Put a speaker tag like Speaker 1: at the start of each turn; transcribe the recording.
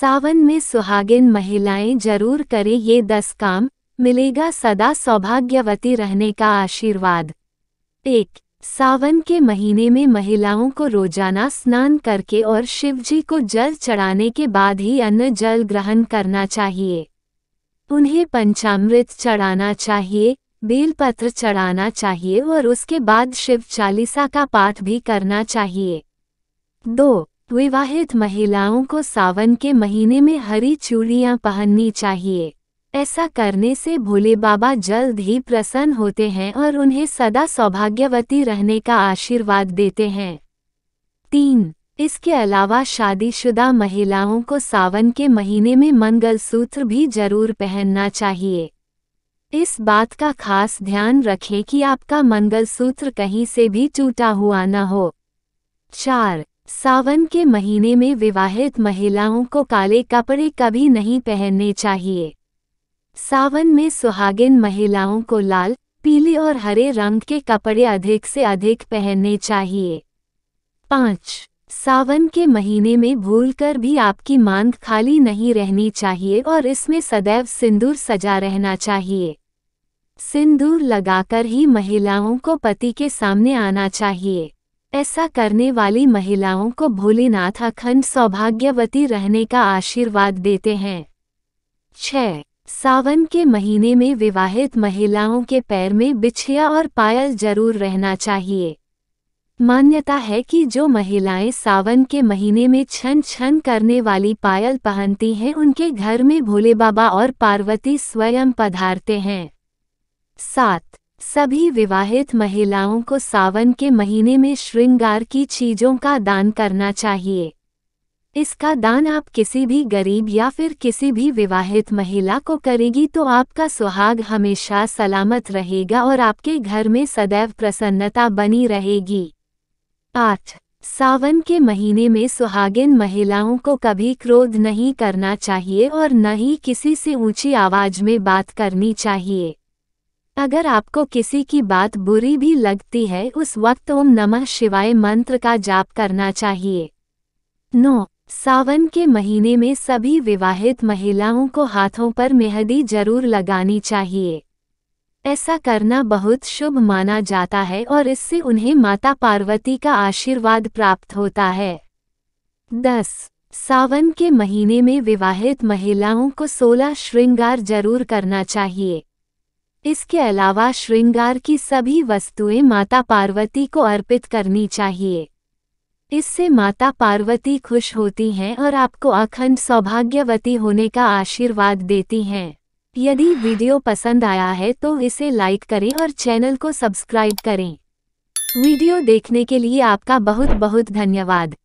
Speaker 1: सावन में सुहागिन महिलाएं जरूर करें ये दस काम मिलेगा सदा सौभाग्यवती रहने का आशीर्वाद एक सावन के महीने में महिलाओं को रोजाना स्नान करके और शिवजी को जल चढ़ाने के बाद ही अन्न जल ग्रहण करना चाहिए उन्हें पंचामृत चढ़ाना चाहिए बेलपत्र चढ़ाना चाहिए और उसके बाद शिव चालीसा का पाठ भी करना चाहिए दो विवाहित महिलाओं को सावन के महीने में हरी चूड़ियाँ पहननी चाहिए ऐसा करने से भोले बाबा जल्द ही प्रसन्न होते हैं और उन्हें सदा सौभाग्यवती रहने का आशीर्वाद देते हैं तीन इसके अलावा शादीशुदा महिलाओं को सावन के महीने में मंगलसूत्र भी जरूर पहनना चाहिए इस बात का खास ध्यान रखें कि आपका मंगलसूत्र कहीं से भी टूटा हुआ न हो चार सावन के महीने में विवाहित महिलाओं को काले कपड़े कभी नहीं पहनने चाहिए सावन में सुहागिन महिलाओं को लाल पीले और हरे रंग के कपड़े अधिक से अधिक पहनने चाहिए पाँच सावन के महीने में भूलकर भी आपकी मांग खाली नहीं रहनी चाहिए और इसमें सदैव सिंदूर सजा रहना चाहिए सिंदूर लगाकर ही महिलाओं को पति के सामने आना चाहिए ऐसा करने वाली महिलाओं को भोलेनाथ अखंड सौभाग्यवती रहने का आशीर्वाद देते हैं छ सावन के महीने में विवाहित महिलाओं के पैर में बिछिया और पायल जरूर रहना चाहिए मान्यता है कि जो महिलाएं सावन के महीने में छन छन करने वाली पायल पहनती हैं उनके घर में भोले बाबा और पार्वती स्वयं पधारते हैं सात सभी विवाहित महिलाओं को सावन के महीने में श्रृंगार की चीजों का दान करना चाहिए इसका दान आप किसी भी गरीब या फिर किसी भी विवाहित महिला को करेगी तो आपका सुहाग हमेशा सलामत रहेगा और आपके घर में सदैव प्रसन्नता बनी रहेगी आठ सावन के महीने में सुहागिन महिलाओं को कभी क्रोध नहीं करना चाहिए और न ही किसी से ऊंची आवाज में बात करनी चाहिए अगर आपको किसी की बात बुरी भी लगती है उस वक्त ओम नमः शिवाय मंत्र का जाप करना चाहिए नौ सावन के महीने में सभी विवाहित महिलाओं को हाथों पर मेहंदी जरूर लगानी चाहिए ऐसा करना बहुत शुभ माना जाता है और इससे उन्हें माता पार्वती का आशीर्वाद प्राप्त होता है दस सावन के महीने में विवाहित महिलाओं को सोलह श्रृंगार जरूर करना चाहिए इसके अलावा श्रृंगार की सभी वस्तुएं माता पार्वती को अर्पित करनी चाहिए इससे माता पार्वती खुश होती हैं और आपको अखंड सौभाग्यवती होने का आशीर्वाद देती हैं यदि वीडियो पसंद आया है तो इसे लाइक करें और चैनल को सब्सक्राइब करें वीडियो देखने के लिए आपका बहुत बहुत धन्यवाद